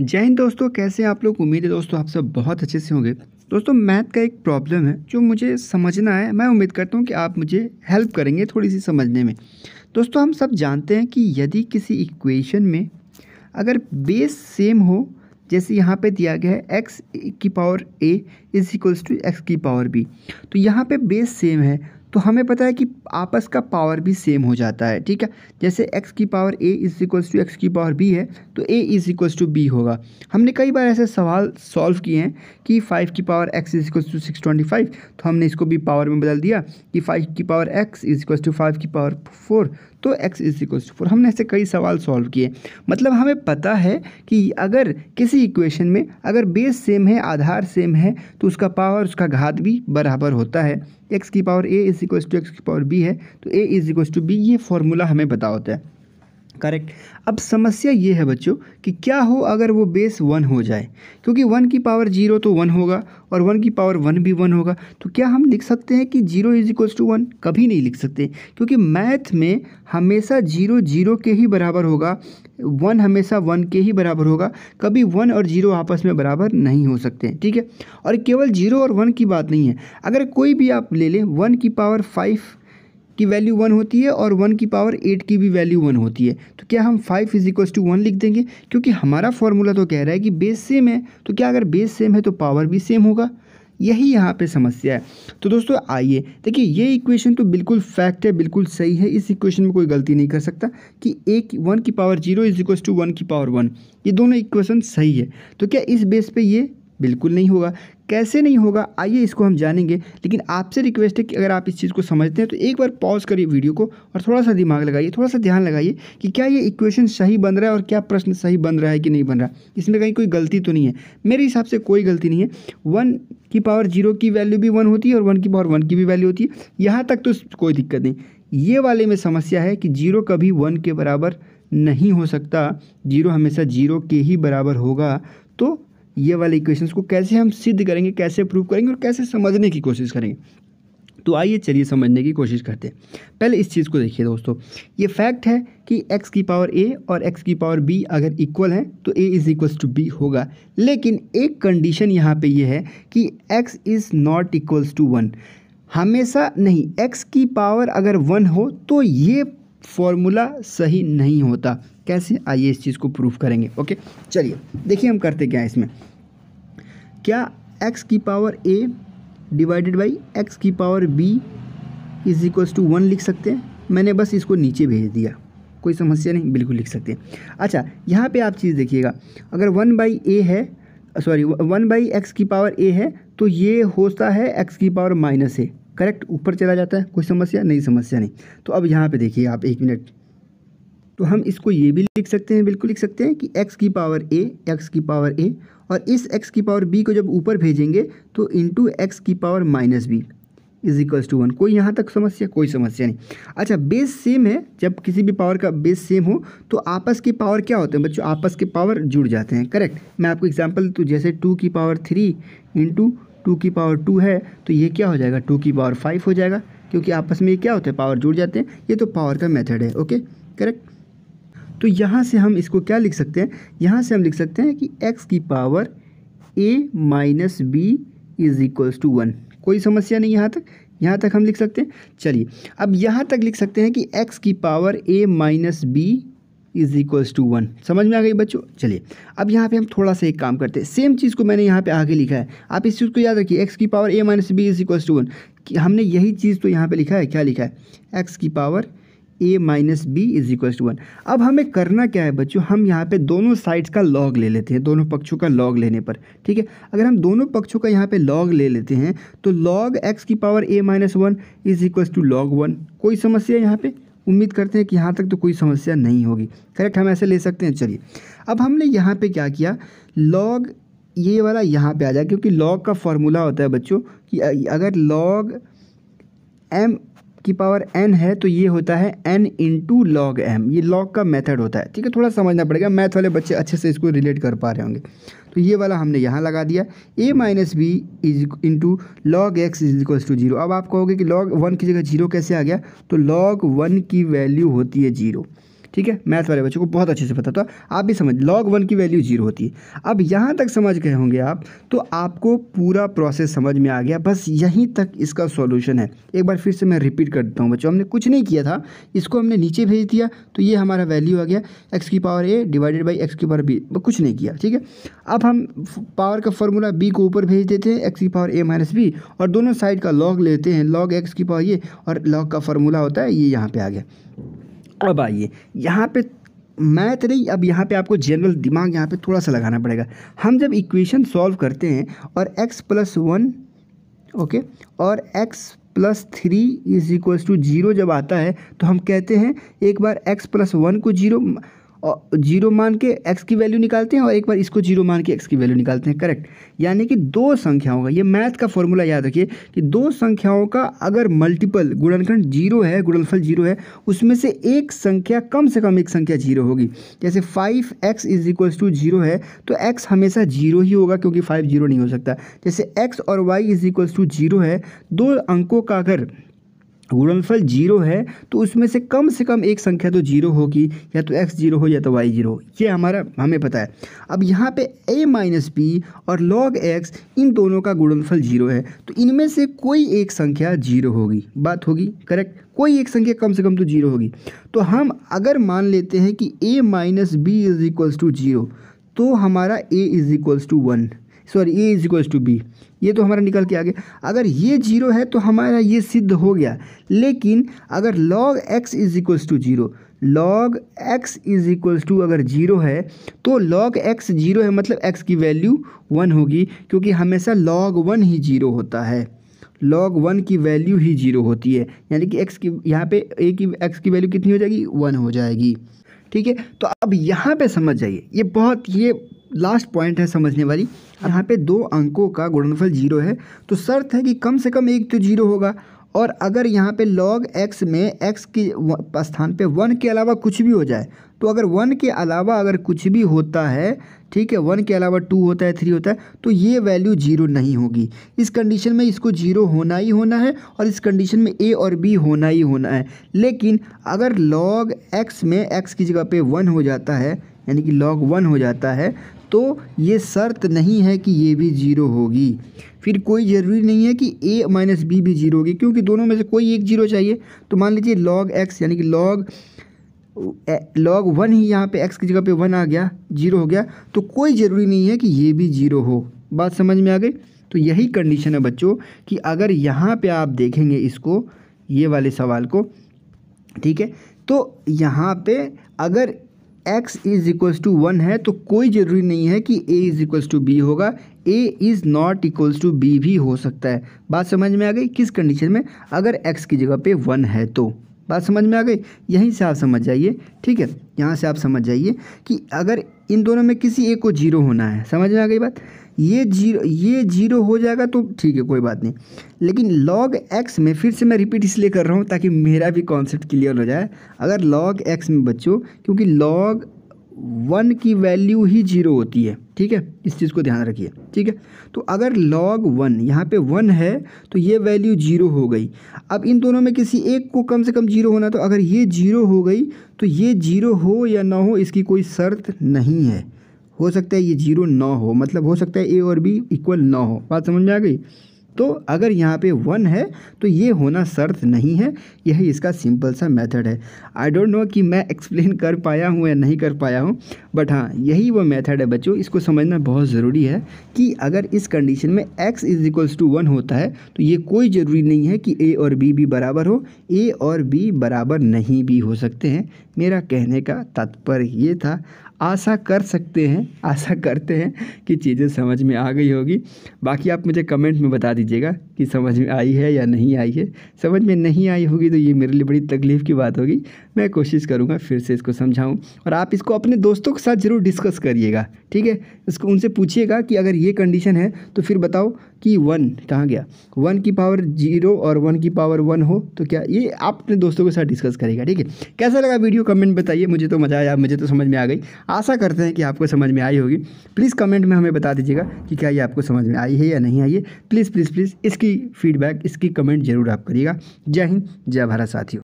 जय हिंद दोस्तों कैसे आप लोग उम्मीद है दोस्तों आप सब बहुत अच्छे से होंगे दोस्तों मैथ का एक प्रॉब्लम है जो मुझे समझना है मैं उम्मीद करता हूँ कि आप मुझे हेल्प करेंगे थोड़ी सी समझने में दोस्तों हम सब जानते हैं कि यदि किसी इक्वेशन में अगर बेस सेम हो जैसे यहाँ पे दिया गया है एक्स की power a is equals to x की पावर बी तो यहाँ पे बेस सेम है तो हमें पता है कि आपस का पावर भी सेम हो जाता है ठीक है जैसे x की power a is equals to x की पावर b है तो a is equals to b होगा हमने कई बार ऐसे सवाल सॉल्व किए हैं कि 5 की power x is equals to six twenty five तो हमने इसको भी पावर में बदल दिया कि 5 की power x is equals to five की पावर फोर तो x is equals to four हमने ऐसे कई सवाल सॉल्व किए मतलब हमें पता है कि अगर किसी इक्वेशन में अगर बेस सेम है आधार सेम है तो उसका पावर उसका घात भी बराबर होता है एक्स की power a is equals to x की पावर बी है तो a is equals to b ये फार्मूला हमें पता होता है करेक्ट अब समस्या ये है बच्चों कि क्या हो अगर वो बेस वन हो जाए क्योंकि वन की पावर जीरो तो वन होगा और वन की पावर वन भी वन होगा तो क्या हम लिख सकते हैं कि zero is equals to one कभी नहीं लिख सकते क्योंकि मैथ में हमेशा जीरो जीरो के ही बराबर होगा वन हमेशा वन के ही बराबर होगा कभी वन और जीरो आपस में बराबर नहीं हो सकते ठीक है और केवल जीरो और वन की बात नहीं है अगर कोई भी आप ले लें वन की पावर फाइव की वैल्यू वन होती है और वन की पावर एट की भी वैल्यू वन होती है तो क्या हम five is equals to one लिख देंगे क्योंकि हमारा फॉर्मूला तो कह रहा है कि बेस सेम है तो क्या अगर बेस सेम है तो पावर भी सेम होगा यही यहाँ पे समस्या है तो दोस्तों आइए देखिए ये इक्वेशन तो बिल्कुल फैक्ट है बिल्कुल सही है इस इक्वेशन में कोई गलती नहीं कर सकता कि एक वन की power zero is equals to one की पावर वन ये दोनों इक्वेशन सही है तो क्या इस बेस पे ये बिल्कुल नहीं होगा कैसे नहीं होगा आइए इसको हम जानेंगे लेकिन आपसे रिक्वेस्ट है कि अगर आप इस चीज़ को समझते हैं तो एक बार पॉज करिए वीडियो को और थोड़ा सा दिमाग लगाइए थोड़ा सा ध्यान लगाइए कि क्या ये इक्वेशन सही बन रहा है और क्या प्रश्न सही बन रहा है कि नहीं बन रहा इसमें कहीं कोई गलती तो नहीं है मेरे हिसाब से कोई गलती नहीं है वन की पावर जीरो की वैल्यू भी वन होती है और वन की पावर वन की भी वैल्यू होती है यहाँ तक तो कोई दिक्कत नहीं ये वाले में समस्या है कि जीरो कभी वन के बराबर नहीं हो सकता जीरो हमेशा जीरो के ही बराबर होगा तो ये वाले इक्वेशन को कैसे हम सिद्ध करेंगे कैसे प्रूव करेंगे और कैसे समझने की कोशिश करेंगे तो आइए चलिए समझने की कोशिश करते हैं पहले इस चीज़ को देखिए दोस्तों ये फैक्ट है कि x की पावर a और x की पावर b अगर इक्वल हैं तो a is equals to b होगा लेकिन एक कंडीशन यहाँ पे ये है कि x is not equals to one हमेशा नहीं x की पावर अगर वन हो तो ये फॉर्मूला सही नहीं होता कैसे आइए इस चीज़ को प्रूफ करेंगे ओके चलिए देखिए हम करते क्या इसमें क्या एक्स की power a divided by x की power b is equals to one लिख सकते हैं मैंने बस इसको नीचे भेज दिया कोई समस्या नहीं बिल्कुल लिख सकते हैं अच्छा यहाँ पे आप चीज़ देखिएगा अगर वन बाई ए है सॉरी वन बाई एक्स की पावर ए है तो ये होता है एक्स की पावर माइनस ए करेक्ट ऊपर चला जाता है कोई समस्या नहीं समस्या नहीं तो अब यहाँ पे देखिए आप एक मिनट तो हम इसको ये भी लिख सकते हैं बिल्कुल लिख सकते हैं कि एक्स की पावर ए एक्स की पावर ए और इस एक्स की पावर बी को जब ऊपर भेजेंगे तो इंटू एक्स की power minus b is equals to one कोई यहाँ तक समस्या कोई समस्या नहीं अच्छा बेस सेम है जब किसी भी पावर का बेस सेम हो तो आपस के पावर क्या होते हैं बच्चों आपस के पावर जुड़ जाते हैं करेक्ट मैं आपको एग्जाम्पल तो जैसे टू की पावर थ्री इंटू टू की पावर टू है तो ये क्या हो जाएगा टू की पावर फाइव हो जाएगा क्योंकि आपस में ये क्या होता है पावर जुड़ जाते हैं ये तो पावर का मेथड है ओके करेक्ट तो यहाँ से हम इसको क्या लिख सकते हैं यहाँ से हम लिख सकते हैं कि एक्स की power a minus b is equals to one कोई समस्या नहीं यहाँ तक यहाँ तक हम लिख सकते हैं चलिए अब यहाँ तक लिख सकते हैं कि एक्स की power a minus b is equals to one समझ में आ गई बच्चों चलिए अब यहाँ पे हम थोड़ा सा एक काम करते हैं सेम चीज़ को मैंने यहाँ पे आगे लिखा है आप इस चीज़ को याद रखिए एक्स की power a minus b is equals to one हमने यही चीज़ तो यहाँ पे लिखा है क्या लिखा है एक्स की power a minus b is equal to one अब हमें करना क्या है बच्चों हम यहाँ पे दोनों साइड्स का लॉग ले लेते हैं दोनों पक्षों का लॉग लेने पर ठीक है अगर हम दोनों पक्षों का यहाँ पे लॉग ले लेते हैं तो लॉग एक्स की power a minus one is equal to log one कोई समस्या यहाँ पे उम्मीद करते हैं कि यहाँ तक तो कोई समस्या नहीं होगी करेक्ट हम ऐसे ले सकते हैं चलिए अब हमने यहाँ पर क्या किया लॉग ये वाला यहाँ पर आ जाए क्योंकि लॉग का फॉर्मूला होता है बच्चों कि अगर लॉग एम की पावर एन है तो ये होता है एन इंटू लॉग एम ये लॉग का मेथड होता है ठीक है थोड़ा समझना पड़ेगा मैथ वाले बच्चे अच्छे से इसको रिलेट कर पा रहे होंगे तो ये वाला हमने यहाँ लगा दिया a minus b is into log x is equals to zero अब आप कहोगे कि लॉग वन की जगह जीरो कैसे आ गया तो लॉग वन की वैल्यू होती है जीरो ठीक है मैथ वाले बच्चों को बहुत अच्छे से पता था तो आप भी समझ लॉग वन की वैल्यू जीरो होती है अब यहाँ तक समझ गए होंगे आप तो आपको पूरा प्रोसेस समझ में आ गया बस यहीं तक इसका सॉल्यूशन है एक बार फिर से मैं रिपीट कर देता हूँ बच्चों हमने कुछ नहीं किया था इसको हमने नीचे भेज दिया तो ये हमारा वैल्यू आ गया एक्स की power a divided by x की पावर बी कुछ नहीं किया ठीक है अब हम पावर का फॉर्मूला बी को ऊपर भेज देते हैं एक्स की पावर ए माइनस बी और दोनों साइड का लॉग लेते हैं लॉग एक्स की पावर ये और लॉग का फॉर्मूला होता है ये यहाँ पर आ गया अब आइए यहाँ पे मैथ नहीं अब यहाँ पे आपको जनरल दिमाग यहाँ पे थोड़ा सा लगाना पड़ेगा हम जब इक्वेशन सॉल्व करते हैं और x प्लस वन ओके और x plus three is equals to zero जब आता है तो हम कहते हैं एक बार x प्लस वन को जीरो और जीरो मान के एक्स की वैल्यू निकालते हैं और एक बार इसको जीरो मान के एक्स की वैल्यू निकालते हैं करेक्ट यानी कि दो संख्याओं का ये मैथ का फॉर्मूला याद रखिए कि दो संख्याओं का अगर मल्टीपल गुणनखंड जीरो है गुणनफल जीरो है उसमें से एक संख्या कम से कम एक संख्या जीरो होगी जैसे five x is equals to zero है तो एक्स हमेशा जीरो ही होगा क्योंकि फाइव जीरो नहीं हो सकता जैसे एक्स और y is equals to zero है दो अंकों का अगर गुणनफल जीरो है तो उसमें से कम से कम एक संख्या तो जीरो होगी या तो एक्स जीरो हो या तो वाई जीरो हो ये हमारा हमें पता है अब यहाँ पे ए माइनस बी और लॉग एक्स इन दोनों का गुणनफल जीरो है तो इनमें से कोई एक संख्या जीरो होगी बात होगी करेक्ट कोई एक संख्या कम से कम तो जीरो होगी तो हम अगर मान लेते हैं कि a minus b is equals to zero तो हमारा a is equals to one sorry a is equals to b ये तो हमारा निकल के आ गया अगर ये जीरो है तो हमारा ये सिद्ध हो गया लेकिन अगर log x is equals to zero log x is equals to अगर जीरो है तो लॉग एक्स जीरो है मतलब एक्स की वैल्यू वन होगी क्योंकि हमेशा लॉग वन ही जीरो होता है लॉग वन की वैल्यू ही जीरो होती है यानी कि एक्स की यहाँ पे ए की एक्स की वैल्यू कितनी हो जाएगी वन हो जाएगी ठीक है तो अब यहाँ पे समझ जाइए ये बहुत ये लास्ट पॉइंट है समझने वाली यहाँ पे दो अंकों का गुणनफल जीरो है तो शर्त है कि कम से कम एक तो जीरो होगा और अगर यहाँ पे लॉग एक्स में एक्स के स्थान पे वन के अलावा कुछ भी हो जाए तो अगर वन के अलावा अगर कुछ भी होता है ठीक है वन के अलावा टू होता है थ्री होता है तो ये वैल्यू जीरो नहीं होगी इस कंडीशन में इसको जीरो होना ही होना है और इस कंडीशन में ए और बी होना ही होना है लेकिन अगर लॉग एक्स में एक्स की जगह पे वन हो जाता है यानी कि लॉग वन हो जाता है तो ये शर्त नहीं है कि ये भी ज़ीरो होगी फिर कोई ज़रूरी नहीं है कि ए माइनस बी भी ज़ीरो होगी क्योंकि दोनों में से कोई एक जीरो चाहिए तो मान लीजिए लॉग एक्स यानी कि लॉग लॉग वन ही यहाँ पे एक्स की जगह पे वन आ गया जीरो हो गया तो कोई ज़रूरी नहीं है कि ये भी जीरो हो बात समझ में आ गई तो यही कंडीशन है बच्चों कि अगर यहाँ पर आप देखेंगे इसको ये वाले सवाल को ठीक है तो यहाँ पर अगर x is equals to one है तो कोई ज़रूरी नहीं है कि a is equals to b होगा a is not equals to b भी हो सकता है बात समझ में आ गई किस कंडीशन में अगर x की जगह पे वन है तो बात समझ में आ गई यहीं से आप समझ जाइए ठीक है यहाँ से आप समझ जाइए कि अगर इन दोनों में किसी एक को जीरो होना है समझ में आ गई बात ये जीरो ये जीरो हो जाएगा तो ठीक है कोई बात नहीं लेकिन लॉग एक्स में फिर से मैं रिपीट इसलिए कर रहा हूँ ताकि मेरा भी कॉन्सेप्ट क्लियर हो जाए अगर लॉग एक्स में बच्चों क्योंकि लॉग वन की वैल्यू ही जीरो होती है ठीक है इस चीज़ को ध्यान रखिए ठीक है तो अगर log वन यहाँ पे वन है तो ये वैल्यू जीरो हो गई अब इन दोनों में किसी एक को कम से कम जीरो होना तो अगर ये जीरो हो गई तो ये जीरो हो या ना हो इसकी कोई शर्त नहीं है हो सकता है ये जीरो ना हो मतलब हो सकता है ए और बी इक्वल ना हो बात समझ में आ गई तो अगर यहाँ पे वन है तो ये होना शर्त नहीं है यही इसका सिंपल सा मेथड है आई डोंट नो कि मैं एक्सप्लेन कर पाया हूँ या नहीं कर पाया हूँ बट हाँ यही वो मेथड है बच्चों इसको समझना बहुत ज़रूरी है कि अगर इस कंडीशन में x is equals to one होता है तो ये कोई ज़रूरी नहीं है कि a और b भी बराबर हो a और b बराबर नहीं भी हो सकते हैं मेरा कहने का तात्पर्य ये था आशा कर सकते हैं आशा करते हैं कि चीज़ें समझ में आ गई होगी बाकी आप मुझे कमेंट में बता दीजिएगा कि समझ में आई है या नहीं आई है समझ में नहीं आई होगी तो ये मेरे लिए बड़ी तकलीफ़ की बात होगी मैं कोशिश करूँगा फिर से इसको समझाऊँ और आप इसको अपने दोस्तों के साथ ज़रूर डिस्कस करिएगा ठीक है इसको उनसे पूछिएगा कि अगर ये कंडीशन है तो फिर बताओ कि वन कहाँ गया वन की पावर जीरो और वन की पावर वन हो तो क्या ये आप अपने दोस्तों के साथ डिस्कस करेगा ठीक है कैसा लगा वीडियो कमेंट बताइए मुझे तो मज़ा आया मुझे तो समझ में आ गई आशा करते हैं कि आपको समझ में आई होगी प्लीज़ कमेंट में हमें बता दीजिएगा कि क्या ये आपको समझ में आई है या नहीं आई है प्लीज़ प्लीज़ प्लीज़ इसकी फीडबैक इसकी कमेंट ज़रूर आप करिएगा जय हिंद जय भारत साथियों